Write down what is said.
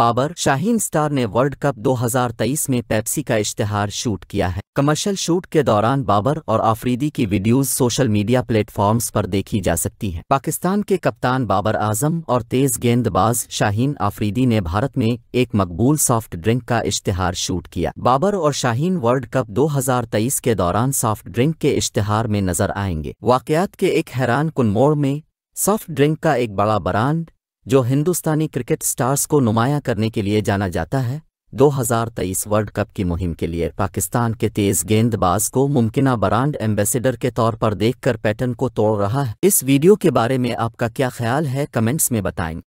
Babar Shaheen star ने world cup 2023 में Pepsi का इश्तेहार शूट किया है कमर्शियल शूट के दौरान बाबर और आफरीदी की वीडियोस सोशल मीडिया प्लेटफॉर्म्स पर देखी जा सकती हैं। पाकिस्तान के कप्तान बाबर आजम और तेज गेंदबाज शाहीन आफरीदी ने भारत में एक मकबूल सॉफ्ट ड्रिंक का इश्तेहार शूट किया बाबर और शाहीन वर्ल्ड कप दो के दौरान सॉफ्ट ड्रिंक के इश्तेहार में नजर आएंगे वाकयात के एक हैरान कन मोड़ में सॉफ्ट ड्रिंक का एक बड़ा ब्रांड जो हिंदुस्तानी क्रिकेट स्टार्स को नुमाया करने के लिए जाना जाता है 2023 वर्ल्ड कप की मुहिम के लिए पाकिस्तान के तेज गेंदबाज को मुमकिन ब्रांड एम्बेसडर के तौर पर देखकर पैटर्न को तोड़ रहा है इस वीडियो के बारे में आपका क्या ख्याल है कमेंट्स में बताएं